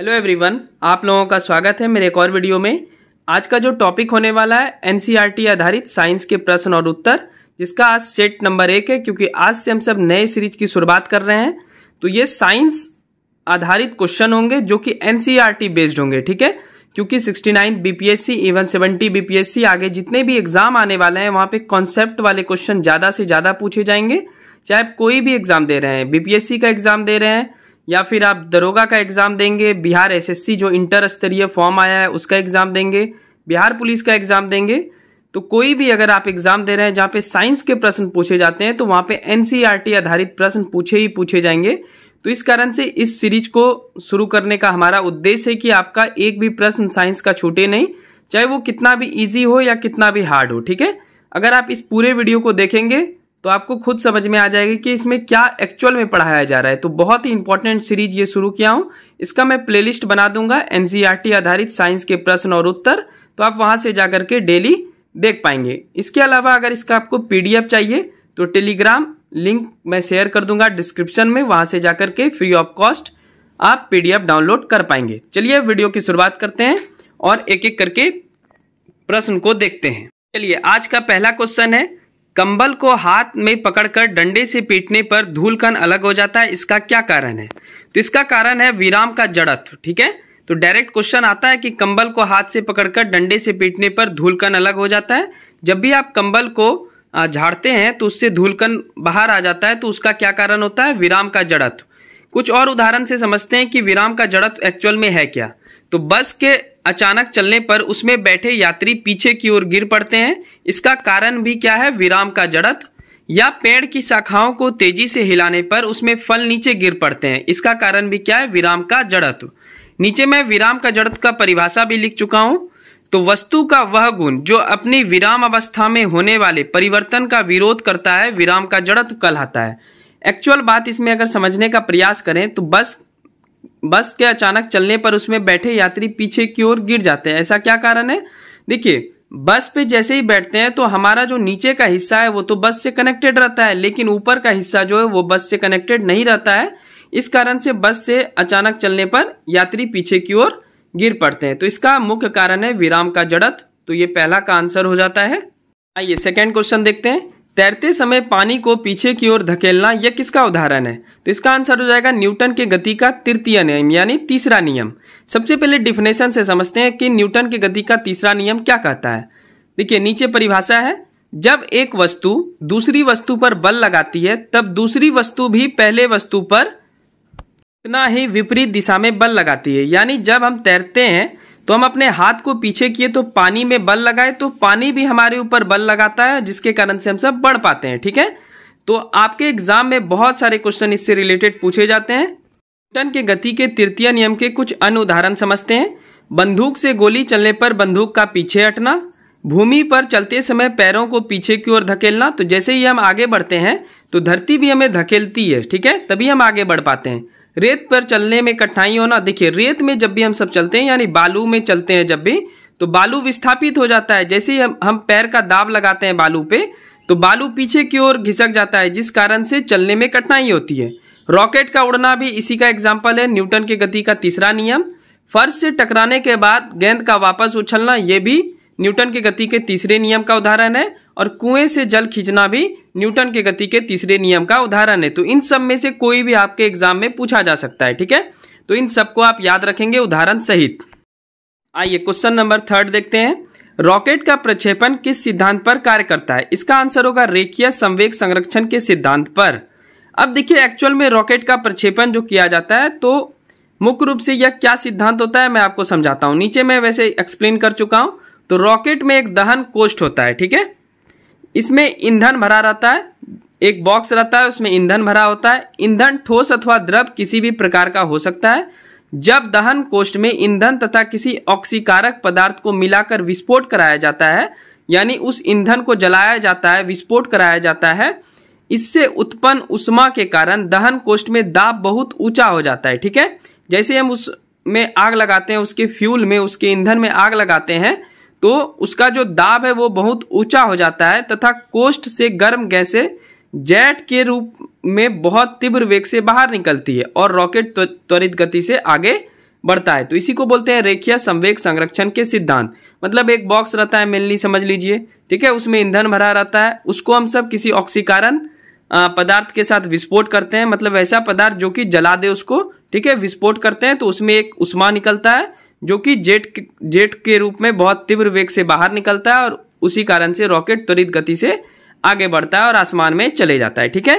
hello everyone आप लोगों का स्वागत है मेरे एक और वीडियो में आज का जो टॉपिक होने वाला है एनसीईआरटी e आधारित साइंस के प्रश्न और उत्तर जिसका आज सेट नंबर एक है क्योंकि आज से हम सब नए सीरीज की शुरुआत कर रहे हैं तो ये साइंस आधारित क्वेश्चन होंगे जो कि एनसीईआरटी बेस्ड e होंगे ठीक है क्योंकि 69 बीपीएससी इवन सेवेंटी बीपीएससी आगे जितने भी एग्जाम आने वाले हैं वहां पे कॉन्सेप्ट वाले क्वेश्चन ज्यादा से ज्यादा पूछे जाएंगे चाहे कोई भी एग्जाम दे रहे हैं बीपीएससी का एग्जाम दे रहे हैं या फिर आप दरोगा का एग्ज़ाम देंगे बिहार एसएससी जो इंटर स्तरीय फॉर्म आया है उसका एग्ज़ाम देंगे बिहार पुलिस का एग्ज़ाम देंगे तो कोई भी अगर आप एग्ज़ाम दे रहे हैं जहाँ पे साइंस के प्रश्न पूछे जाते हैं तो वहाँ पे एनसीईआरटी e आधारित प्रश्न पूछे ही पूछे जाएंगे तो इस कारण से इस सीरीज को शुरू करने का हमारा उद्देश्य है कि आपका एक भी प्रश्न साइंस का छूटे नहीं चाहे वो कितना भी ईजी हो या कितना भी हार्ड हो ठीक है अगर आप इस पूरे वीडियो को देखेंगे तो आपको खुद समझ में आ जाएगा कि इसमें क्या एक्चुअल में पढ़ाया जा रहा है तो बहुत ही इंपॉर्टेंट सीरीज ये शुरू किया हूं इसका मैं प्लेलिस्ट बना दूंगा एनसीईआरटी e आधारित साइंस के प्रश्न और उत्तर तो आप वहां से जाकर के डेली देख पाएंगे इसके अलावा अगर इसका आपको पीडीएफ चाहिए तो टेलीग्राम लिंक मैं शेयर कर दूंगा डिस्क्रिप्शन में वहां से जाकर के फ्री ऑफ कॉस्ट आप पीडीएफ डाउनलोड कर पाएंगे चलिए वीडियो की शुरुआत करते हैं और एक एक करके प्रश्न को देखते हैं चलिए आज का पहला क्वेश्चन है कंबल को हाथ में पकड़कर डंडे से पीटने पर कण अलग हो जाता है इसका क्या कारण है तो इसका कारण है विराम का जड़त्व ठीक है तो डायरेक्ट क्वेश्चन आता है कि कंबल को हाथ से पकड़कर डंडे से पीटने पर कण अलग हो जाता है जब भी आप कंबल को झाड़ते हैं तो उससे कण बाहर आ जाता है तो उसका क्या कारण होता है विराम का जड़त्व कुछ और उदाहरण से समझते हैं कि विराम का जड़त्व एक्चुअल में है क्या तो बस के अचानक चलने पर उसमें बैठे यात्री पीछे की ओर गिर पड़ते हैं इसका कारण भी क्या है विराम का जड़त या पेड़ की शाखाओं को तेजी से हिलाने पर उसमें फल नीचे गिर पड़ते हैं इसका कारण भी क्या है विराम का जड़त नीचे मैं विराम का जड़त का परिभाषा भी लिख चुका हूं तो वस्तु का वह गुण जो अपनी विराम अवस्था में होने वाले परिवर्तन का विरोध करता है विराम का जड़त कहलाता है एक्चुअल बात इसमें अगर समझने का प्रयास करें तो बस बस के अचानक चलने पर उसमें बैठे यात्री पीछे की ओर गिर जाते हैं ऐसा क्या कारण है देखिए बस पे जैसे ही बैठते हैं तो हमारा जो नीचे का हिस्सा है वो तो बस से कनेक्टेड रहता है लेकिन ऊपर का हिस्सा जो है वो बस से कनेक्टेड नहीं रहता है इस कारण से बस से अचानक चलने पर यात्री पीछे की ओर गिर पड़ते हैं तो इसका मुख्य कारण है विराम का जड़त तो ये पहला का आंसर हो जाता है आइए सेकेंड क्वेश्चन देखते हैं तैरते समय पानी को पीछे की ओर धकेलना यह किसका उदाहरण है तो इसका आंसर हो जाएगा न्यूटन के गति का तृतीय नियम यानी तीसरा नियम सबसे पहले डिफिनेशन से समझते हैं कि न्यूटन के गति का तीसरा नियम क्या कहता है देखिए नीचे परिभाषा है जब एक वस्तु दूसरी वस्तु पर बल लगाती है तब दूसरी वस्तु भी पहले वस्तु पर उतना ही विपरीत दिशा में बल लगाती है यानी जब हम तैरते हैं तो हम अपने हाथ को पीछे किए तो पानी में बल लगाए तो पानी भी हमारे ऊपर बल लगाता है जिसके कारण से हम सब बढ़ पाते हैं ठीक है तो आपके एग्जाम में बहुत सारे क्वेश्चन इससे रिलेटेड पूछे जाते हैं न्यूटन के गति के तृतीय नियम के कुछ अन्य उदाहरण समझते हैं बंदूक से गोली चलने पर बंदूक का पीछे हटना भूमि पर चलते समय पैरों को पीछे की ओर धकेलना तो जैसे ही हम आगे बढ़ते हैं तो धरती भी हमें धकेलती है ठीक है तभी हम आगे बढ़ पाते हैं रेत पर चलने में कठिनाई होना देखिए रेत में जब भी हम सब चलते हैं यानी बालू में चलते हैं जब भी तो बालू विस्थापित हो जाता है जैसे ही हम हम पैर का दाब लगाते हैं बालू पे तो बालू पीछे की ओर घिसक जाता है जिस कारण से चलने में कठिनाई होती है रॉकेट का उड़ना भी इसी का एग्जाम्पल है न्यूटन के गति का तीसरा नियम फर्श से टकराने के बाद गेंद का वापस उछलना यह भी न्यूटन के गति के तीसरे नियम का उदाहरण है और कुएं से जल खींचना भी न्यूटन के गति के तीसरे नियम का उदाहरण है तो इन सब में से कोई भी आपके एग्जाम में पूछा जा सकता है ठीक है तो इन सबको आप याद रखेंगे उदाहरण सहित आइए क्वेश्चन नंबर थर्ड देखते हैं रॉकेट का प्रक्षेपण किस सिद्धांत पर कार्य करता है इसका आंसर होगा रेखीय संवेग संरक्षण के सिद्धांत पर अब देखिए एक्चुअल में रॉकेट का प्रक्षेपण जो किया जाता है तो मुख्य रूप से यह क्या सिद्धांत होता है मैं आपको समझाता हूं नीचे मैं वैसे एक्सप्लेन कर चुका हूं तो रॉकेट में एक दहन कोष्ठ होता है ठीक है इसमें ईंधन भरा रहता है एक बॉक्स रहता है उसमें ईंधन भरा होता है ईंधन ठोस अथवा द्रव किसी भी प्रकार का हो सकता है जब दहन कोष्ठ में ईंधन तथा किसी ऑक्सीकारक पदार्थ को मिलाकर विस्फोट कराया जाता है यानी उस ईंधन को जलाया जाता है विस्फोट कराया जाता है इससे उत्पन्न उष्मा के कारण दहन कोष्ठ में दाब बहुत ऊंचा हो जाता है ठीक है जैसे हम उसमें आग लगाते हैं उसके फ्यूल में उसके ईंधन में आग लगाते हैं तो उसका जो दाब है वो बहुत ऊंचा हो जाता है तथा कोष्ठ से गर्म गैसें जेट के रूप में बहुत तीव्र वेग से बाहर निकलती है और रॉकेट त्वरित गति से आगे बढ़ता है तो इसी को बोलते हैं रेखीय संवेग संरक्षण के सिद्धांत मतलब एक बॉक्स रहता है मेनली समझ लीजिए ठीक है उसमें ईंधन भरा रहता है उसको हम सब किसी ऑक्सीकारण पदार्थ के साथ विस्फोट करते हैं मतलब ऐसा पदार्थ जो कि जला दे उसको ठीक है विस्फोट करते हैं तो उसमें एक उष्मा निकलता है जो कि जेट जेट के रूप में बहुत तीव्र वेग से बाहर निकलता है और उसी कारण से रॉकेट त्वरित गति से आगे बढ़ता है और आसमान में चले जाता है ठीक है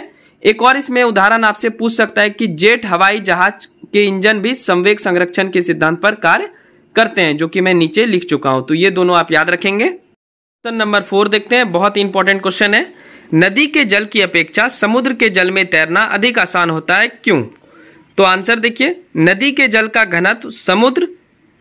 एक और इसमें उदाहरण आपसे पूछ सकता है कि जेट हवाई जहाज के इंजन भी संवेग संरक्षण के सिद्धांत पर कार्य करते हैं जो कि मैं नीचे लिख चुका हूं तो ये दोनों आप याद रखेंगे क्वेश्चन नंबर फोर देखते हैं बहुत इंपॉर्टेंट क्वेश्चन है नदी के जल की अपेक्षा समुद्र के जल में तैरना अधिक आसान होता है क्यों तो आंसर देखिए नदी के जल का घनत्व समुद्र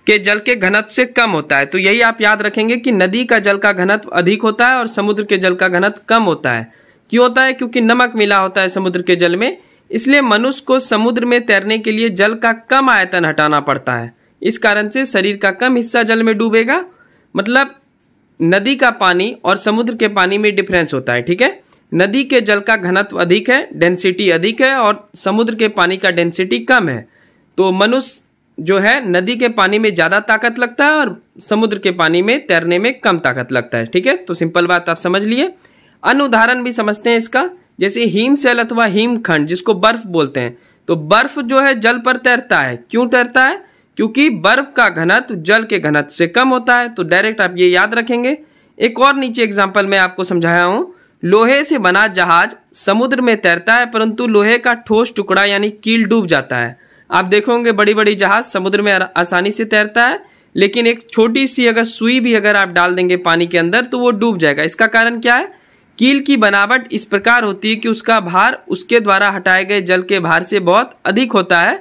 के जल के घनत्व से कम होता है तो यही आप याद रखेंगे कि नदी का जल का घनत्व अधिक होता है और समुद्र के जल का घनत्व कम होता है क्यों होता है क्योंकि नमक मिला होता है समुद्र के जल में इसलिए मनुष्य को समुद्र में तैरने के लिए जल का कम आयतन हटाना पड़ता है इस कारण से शरीर का कम हिस्सा जल में डूबेगा मतलब नदी का पानी और समुद्र के पानी में डिफरेंस होता है ठीक है नदी के जल का घनत्व अधिक है डेंसिटी अधिक है और समुद्र के पानी का डेंसिटी कम है तो मनुष्य जो है नदी के पानी में ज़्यादा ताकत लगता है और समुद्र के पानी में तैरने में कम ताकत लगता है ठीक है तो सिंपल बात आप समझ लिए अन्य उदाहरण भी समझते हैं इसका जैसे सेल अथवा हिमखंड जिसको बर्फ बोलते हैं तो बर्फ जो है जल पर तैरता है क्यों तैरता है क्योंकि बर्फ का घनत्व जल के घनत्व से कम होता है तो डायरेक्ट आप ये याद रखेंगे एक और नीचे एग्जाम्पल मैं आपको समझाया हूँ लोहे से बना जहाज समुद्र में तैरता है परंतु लोहे का ठोस टुकड़ा यानी कील डूब जाता है आप देखोगे बड़ी बड़ी जहाज समुद्र में आसानी से तैरता है लेकिन एक छोटी सी अगर सुई भी अगर आप डाल देंगे पानी के अंदर तो वो डूब जाएगा इसका कारण क्या है कील की बनावट इस प्रकार होती है कि उसका भार उसके द्वारा हटाए गए जल के भार से बहुत अधिक होता है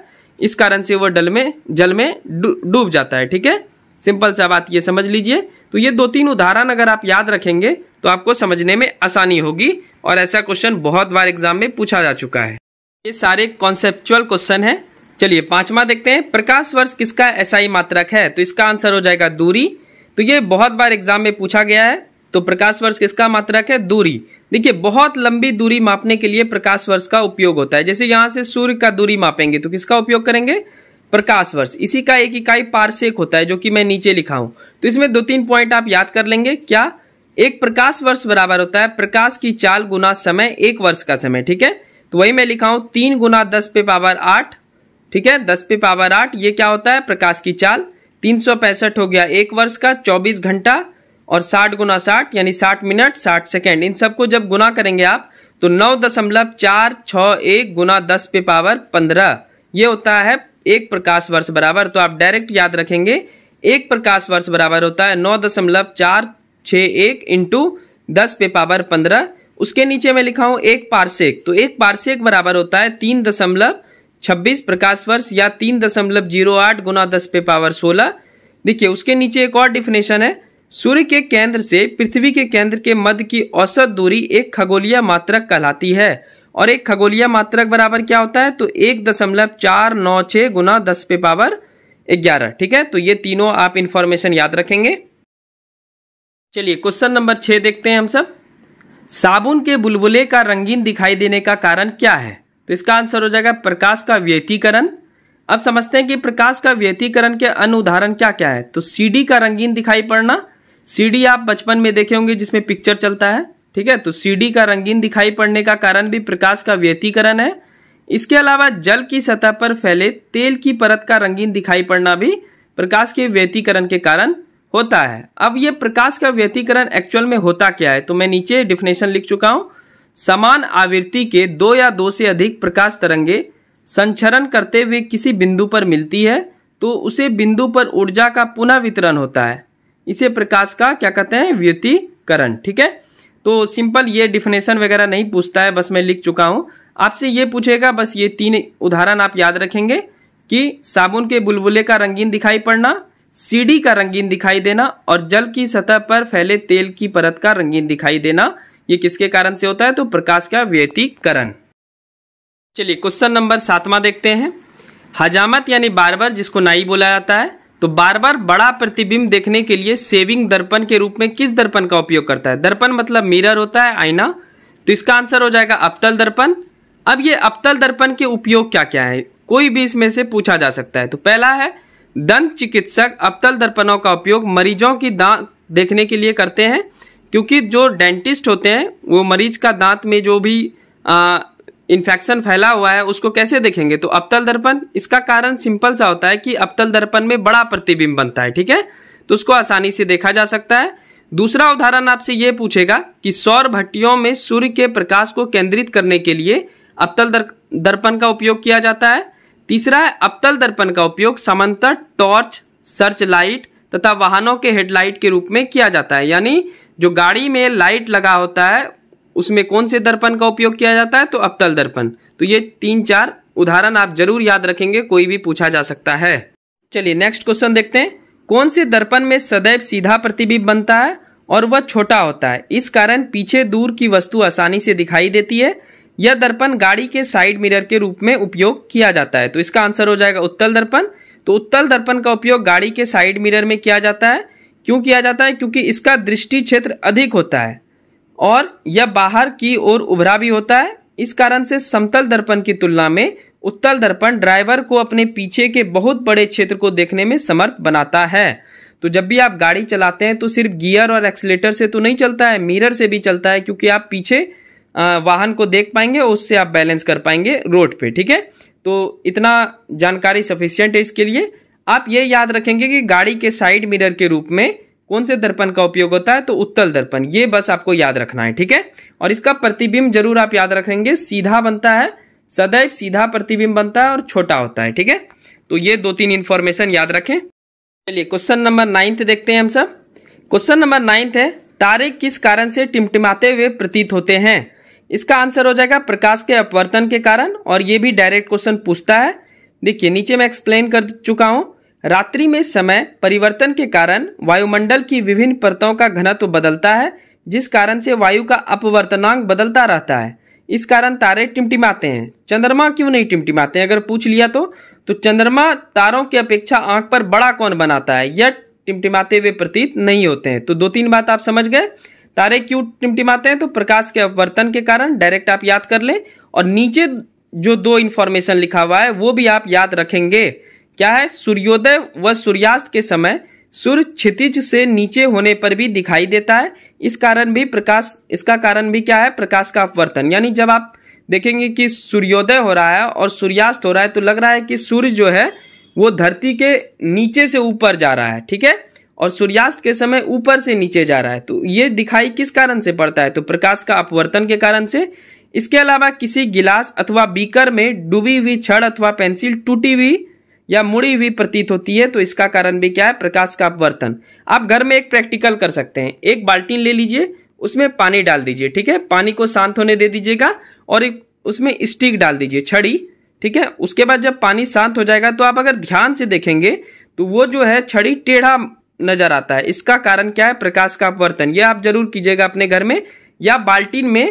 इस कारण से वो डल में जल में डूब जाता है ठीक है सिंपल सा बात ये समझ लीजिए तो ये दो तीन उदाहरण अगर आप याद रखेंगे तो आपको समझने में आसानी होगी और ऐसा क्वेश्चन बहुत बार एग्जाम में पूछा जा चुका है ये सारे कॉन्सेप्चुअल क्वेश्चन है चलिए पांचवा देखते हैं प्रकाश वर्ष किसका एसआई मात्रक है तो इसका आंसर हो जाएगा दूरी तो ये बहुत बार एग्जाम में पूछा गया है तो प्रकाश वर्ष किसका मात्रक है दूरी देखिए बहुत लंबी दूरी मापने के लिए प्रकाश वर्ष का उपयोग होता है जैसे यहां से सूर्य का दूरी मापेंगे तो किसका उपयोग करेंगे प्रकाश वर्ष इसी का एक इकाई पारसेक होता है जो कि मैं नीचे लिखा हूं तो इसमें दो तीन पॉइंट आप याद कर लेंगे क्या एक प्रकाश वर्ष बराबर होता है प्रकाश की चाल गुना समय एक वर्ष का समय ठीक है तो वही मैं लिखा हूं तीन गुना दस पे पावर आठ ठीक है दस पे पावर आठ ये क्या होता है प्रकाश की चाल तीन सौ पैंसठ हो गया एक वर्ष का चौबीस घंटा और साठ गुना साठ यानी साठ मिनट साठ सेकेंड इन सबको जब गुना करेंगे आप तो नौ दशमलव चार छ एक गुना दस पे पावर पंद्रह ये होता है एक प्रकाश वर्ष बराबर तो आप डायरेक्ट याद रखेंगे एक प्रकाश वर्ष बराबर होता है नौ दशमलव चार छ एक इंटू दस पे पावर पंद्रह उसके नीचे मैं लिखा हूं एक पार्सेक तो एक पार्सेक बराबर होता है तीन दशमलव 26 प्रकाश वर्ष या तीन दशमलव जीरो आठ गुना दस पे पावर 16 देखिए उसके नीचे एक और डिफिनेशन है सूर्य के केंद्र से पृथ्वी के केंद्र के मध्य की औसत दूरी एक खगोलीय मात्रक कहलाती है और एक खगोलीय मात्रक बराबर क्या होता है तो एक दशमलव चार नौ छः गुना दस पे पावर ग्यारह ठीक है तो ये तीनों आप इंफॉर्मेशन याद रखेंगे चलिए क्वेश्चन नंबर छः देखते हैं हम सब साबुन के बुलबुले का रंगीन दिखाई देने का कारण क्या है तो इसका आंसर हो जाएगा प्रकाश का व्यतीकरण अब समझते हैं कि प्रकाश का व्यतीकरण के अन्य उदाहरण क्या क्या है तो सी का रंगीन दिखाई पड़ना सी आप बचपन में देखे होंगे जिसमें पिक्चर चलता है ठीक है तो सी का रंगीन दिखाई पड़ने का कारण भी प्रकाश का व्यतीकरण है इसके अलावा जल की सतह पर फैले तेल की परत का रंगीन दिखाई पड़ना भी प्रकाश के व्यतीकरण के कारण होता है अब ये प्रकाश का व्यतीकरण एक्चुअल में होता क्या है तो मैं नीचे डिफिनेशन लिख चुका हूँ समान आवृत्ति के दो या दो से अधिक प्रकाश तरंगे संचरण करते हुए किसी बिंदु पर मिलती है तो उसे बिंदु पर ऊर्जा का पुनः वितरण होता है इसे प्रकाश का क्या कहते हैं व्यतीकरण ठीक है तो सिंपल ये डिफिनेशन वगैरह नहीं पूछता है बस मैं लिख चुका हूँ आपसे ये पूछेगा बस ये तीन उदाहरण आप याद रखेंगे कि साबुन के बुलबुले का रंगीन दिखाई पड़ना सीढ़ी का रंगीन दिखाई देना और जल की सतह पर फैले तेल की परत का रंगीन दिखाई देना ये किसके कारण से होता है तो प्रकाश का व्यतीकरण चलिए क्वेश्चन नंबर सातवां देखते हैं हजामत यानी बार बार जिसको नाई बोला जाता है तो बार बार बड़ा प्रतिबिंब देखने के लिए सेविंग दर्पण के रूप में किस दर्पण का उपयोग करता है दर्पण मतलब मिरर होता है आईना तो इसका आंसर हो जाएगा अपतल दर्पण अब ये अपतल दर्पण के उपयोग क्या क्या है कोई भी इसमें से पूछा जा सकता है तो पहला है दंत चिकित्सक अपतल दर्पणों का उपयोग मरीजों की दांत देखने के लिए करते हैं क्योंकि जो डेंटिस्ट होते हैं वो मरीज का दांत में जो भी इन्फेक्शन फैला हुआ है उसको कैसे देखेंगे तो अबतल दर्पण इसका कारण सिंपल सा होता है कि अबतल दर्पण में बड़ा प्रतिबिंब बनता है ठीक है तो उसको आसानी से देखा जा सकता है दूसरा उदाहरण आपसे ये पूछेगा कि सौर भट्टियों में सूर्य के प्रकाश को केंद्रित करने के लिए अबतल दर्पण का उपयोग किया जाता है तीसरा है अबतल दर्पण का उपयोग समांतर टॉर्च सर्च लाइट तथा वाहनों के हेडलाइट के रूप में किया जाता है यानी जो गाड़ी में लाइट लगा होता है उसमें कौन से दर्पण का उपयोग किया जाता है तो अपतल दर्पण तो ये तीन चार उदाहरण आप जरूर याद रखेंगे कोई भी पूछा जा सकता है चलिए नेक्स्ट क्वेश्चन देखते हैं कौन से दर्पण में सदैव सीधा प्रतिबिंब बनता है और वह छोटा होता है इस कारण पीछे दूर की वस्तु आसानी से दिखाई देती है यह दर्पण गाड़ी के साइड मिरर के रूप में उपयोग किया जाता है तो इसका आंसर हो जाएगा उत्तल दर्पण तो उत्तल दर्पण का उपयोग गाड़ी के साइड मिरर में किया जाता है क्यों किया जाता है क्योंकि इसका दृष्टि क्षेत्र अधिक होता है और यह बाहर की ओर उभरा भी होता है इस कारण से समतल दर्पण की तुलना में उत्तल दर्पण ड्राइवर को अपने पीछे के बहुत बड़े क्षेत्र को देखने में समर्थ बनाता है तो जब भी आप गाड़ी चलाते हैं तो सिर्फ गियर और एक्सीटर से तो नहीं चलता है मिरर से भी चलता है क्योंकि आप पीछे वाहन को देख पाएंगे और उससे आप बैलेंस कर पाएंगे रोड पे ठीक है तो इतना जानकारी सफिशियंट है इसके लिए आप ये याद रखेंगे कि गाड़ी के साइड मिरर के रूप में कौन से दर्पण का उपयोग होता है तो उत्तल दर्पण ये बस आपको याद रखना है ठीक है और इसका प्रतिबिंब जरूर आप याद रखेंगे सीधा बनता है सदैव सीधा प्रतिबिंब बनता है और छोटा होता है ठीक है तो ये दो तीन इन्फॉर्मेशन याद रखें चलिए क्वेश्चन नंबर नाइन्थ देखते हैं हम सब क्वेश्चन नंबर नाइन्थ है तारे किस कारण से टिमटिमाते हुए प्रतीत होते हैं इसका आंसर हो जाएगा प्रकाश के अपवर्तन के कारण और ये भी डायरेक्ट क्वेश्चन पूछता है देखिए नीचे मैं एक्सप्लेन कर चुका हूँ रात्रि में समय परिवर्तन के कारण वायुमंडल की विभिन्न परतों का घनत्व बदलता है जिस कारण से वायु का अपवर्तनांक बदलता रहता है इस कारण तारे टिमटिमाते हैं चंद्रमा क्यों नहीं टिमटिमाते हैं अगर पूछ लिया तो तो चंद्रमा तारों की अपेक्षा आंख पर बड़ा कौन बनाता है यह टिमटिमाते हुए प्रतीत नहीं होते हैं तो दो तीन बात आप समझ गए तारे क्यों टिमटिमाते हैं तो प्रकाश के अपवर्तन के कारण डायरेक्ट आप याद कर लें और नीचे जो दो इन्फॉर्मेशन लिखा हुआ है वो भी आप याद रखेंगे क्या है सूर्योदय व सूर्यास्त के समय सूर्य क्षितिज से नीचे होने पर भी दिखाई देता है इस कारण भी प्रकाश इसका कारण भी क्या है प्रकाश का अपवर्तन यानी जब आप देखेंगे कि सूर्योदय हो रहा है और सूर्यास्त हो रहा है तो लग रहा है कि सूर्य जो है वो धरती के नीचे से ऊपर जा रहा है ठीक है और सूर्यास्त के समय ऊपर से नीचे जा रहा है तो ये दिखाई किस कारण से पड़ता है तो प्रकाश का अपवर्तन के कारण से इसके अलावा किसी गिलास अथवा बीकर में डूबी हुई छड़ अथवा पेंसिल टूटी हुई या मुड़ी हुई प्रतीत होती है तो इसका कारण भी क्या है प्रकाश का अपवर्तन आप घर में एक प्रैक्टिकल कर सकते हैं एक बाल्टीन ले लीजिए उसमें पानी डाल दीजिए ठीक है पानी को शांत होने दे दीजिएगा और एक उसमें स्टिक डाल दीजिए छड़ी ठीक है उसके बाद जब पानी शांत हो जाएगा तो आप अगर ध्यान से देखेंगे तो वो जो है छड़ी टेढ़ा नजर आता है इसका कारण क्या है प्रकाश का अपवर्तन ये आप जरूर कीजिएगा अपने घर में या बाल्टीन में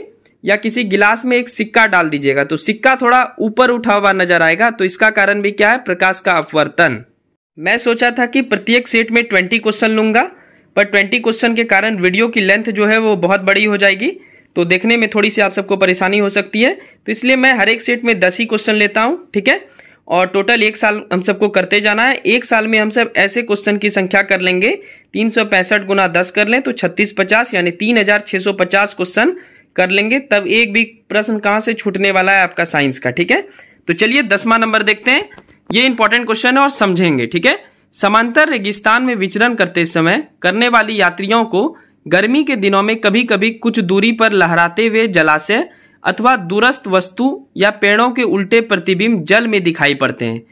या किसी गिलास में एक सिक्का डाल दीजिएगा तो सिक्का थोड़ा ऊपर उठा हुआ नजर आएगा तो इसका कारण भी क्या है प्रकाश का अपवर्तन मैं सोचा था कि प्रत्येक सेट में ट्वेंटी क्वेश्चन लूंगा पर ट्वेंटी क्वेश्चन के कारण वीडियो की लेंथ जो है वो बहुत बड़ी हो जाएगी तो देखने में थोड़ी सी आप सबको परेशानी हो सकती है तो इसलिए मैं हर एक सेट में दस ही क्वेश्चन लेता हूँ ठीक है और टोटल एक साल हम सबको करते जाना है एक साल में हम सब ऐसे क्वेश्चन की संख्या कर लेंगे तीन सौ पैंसठ गुना दस कर लें तो छत्तीस पचास यानी तीन हजार छः सौ पचास क्वेश्चन कर लेंगे तब एक भी प्रश्न कहां से छूटने वाला है आपका साइंस का ठीक है तो चलिए दसवां नंबर देखते हैं ये इंपॉर्टेंट क्वेश्चन है और समझेंगे ठीक है समांतर रेगिस्तान में विचरण करते समय करने वाली यात्रियों को गर्मी के दिनों में कभी कभी कुछ दूरी पर लहराते हुए जलाशय अथवा दूरस्थ वस्तु या पेड़ों के उल्टे प्रतिबिंब जल में दिखाई पड़ते हैं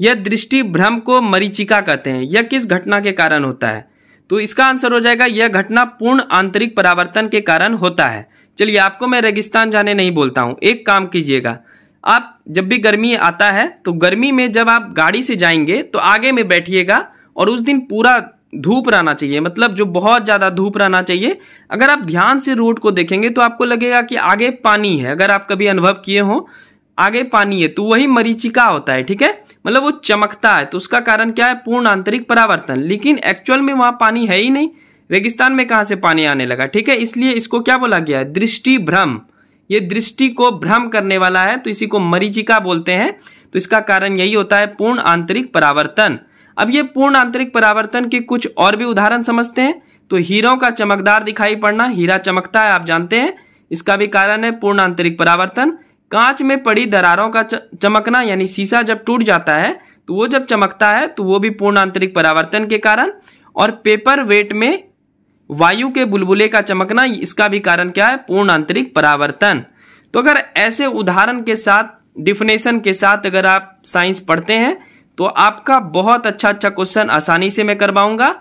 यह दृष्टि भ्रम को मरीचिका कहते हैं यह किस घटना के कारण होता है तो इसका आंसर हो जाएगा यह घटना पूर्ण आंतरिक परावर्तन के कारण होता है चलिए आपको मैं रेगिस्तान जाने नहीं बोलता हूँ एक काम कीजिएगा आप जब भी गर्मी आता है तो गर्मी में जब आप गाड़ी से जाएंगे तो आगे में बैठिएगा और उस दिन पूरा धूप रहना चाहिए मतलब जो बहुत ज़्यादा धूप रहना चाहिए अगर आप ध्यान से रोड को देखेंगे तो आपको लगेगा कि आगे पानी है अगर आप कभी अनुभव किए हों आगे पानी है तो वही मरीचिका होता है ठीक है मतलब वो चमकता है तो उसका कारण क्या है पूर्ण आंतरिक परावर्तन लेकिन एक्चुअल में वहाँ पानी है ही नहीं रेगिस्तान में कहाँ से पानी आने लगा ठीक है इसलिए इसको क्या बोला गया है दृष्टि भ्रम ये दृष्टि को भ्रम करने वाला है तो इसी को मरीचिका बोलते हैं तो इसका कारण यही होता है पूर्ण आंतरिक परावर्तन अब ये पूर्ण आंतरिक परावर्तन के कुछ और भी उदाहरण समझते हैं तो हीरों का चमकदार दिखाई पड़ना हीरा चमकता है आप जानते हैं इसका भी कारण है पूर्ण आंतरिक परावर्तन कांच में पड़ी दरारों का चमकना यानी शीशा जब टूट जाता है तो वो जब चमकता है तो वो भी पूर्ण आंतरिक परावर्तन के कारण और पेपर वेट में वायु के बुलबुले का चमकना इसका भी कारण क्या है पूर्ण आंतरिक परावर्तन तो अगर ऐसे उदाहरण के साथ डिफिनेशन के साथ अगर आप साइंस पढ़ते हैं तो आपका बहुत अच्छा अच्छा क्वेश्चन आसानी से मैं करवाऊंगा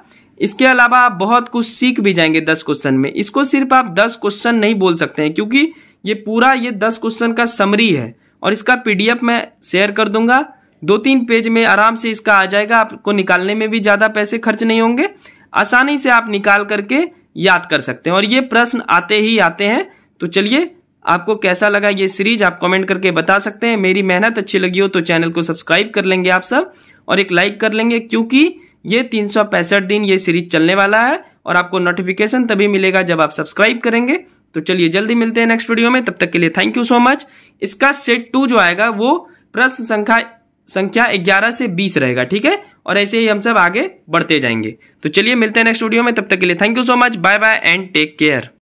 इसके अलावा आप बहुत कुछ सीख भी जाएंगे दस क्वेश्चन में इसको सिर्फ आप दस क्वेश्चन नहीं बोल सकते हैं क्योंकि ये पूरा ये दस क्वेश्चन का समरी है और इसका पीडीएफ मैं शेयर कर दूंगा दो तीन पेज में आराम से इसका आ जाएगा आपको निकालने में भी ज़्यादा पैसे खर्च नहीं होंगे आसानी से आप निकाल करके याद कर सकते हैं और ये प्रश्न आते ही आते हैं तो चलिए आपको कैसा लगा ये सीरीज आप कमेंट करके बता सकते हैं मेरी मेहनत अच्छी लगी हो तो चैनल को सब्सक्राइब कर लेंगे आप सब और एक लाइक कर लेंगे क्योंकि ये तीन दिन ये सीरीज चलने वाला है और आपको नोटिफिकेशन तभी मिलेगा जब आप सब्सक्राइब करेंगे तो चलिए जल्दी मिलते हैं नेक्स्ट वीडियो में तब तक के लिए थैंक यू सो मच इसका सेट टू जो आएगा वो प्रश्न संख्या संख्या ग्यारह से बीस रहेगा ठीक है और ऐसे ही हम सब आगे बढ़ते जाएंगे तो चलिए मिलते हैं नेक्स्ट वीडियो में तब तक के लिए thank you so much bye bye and take care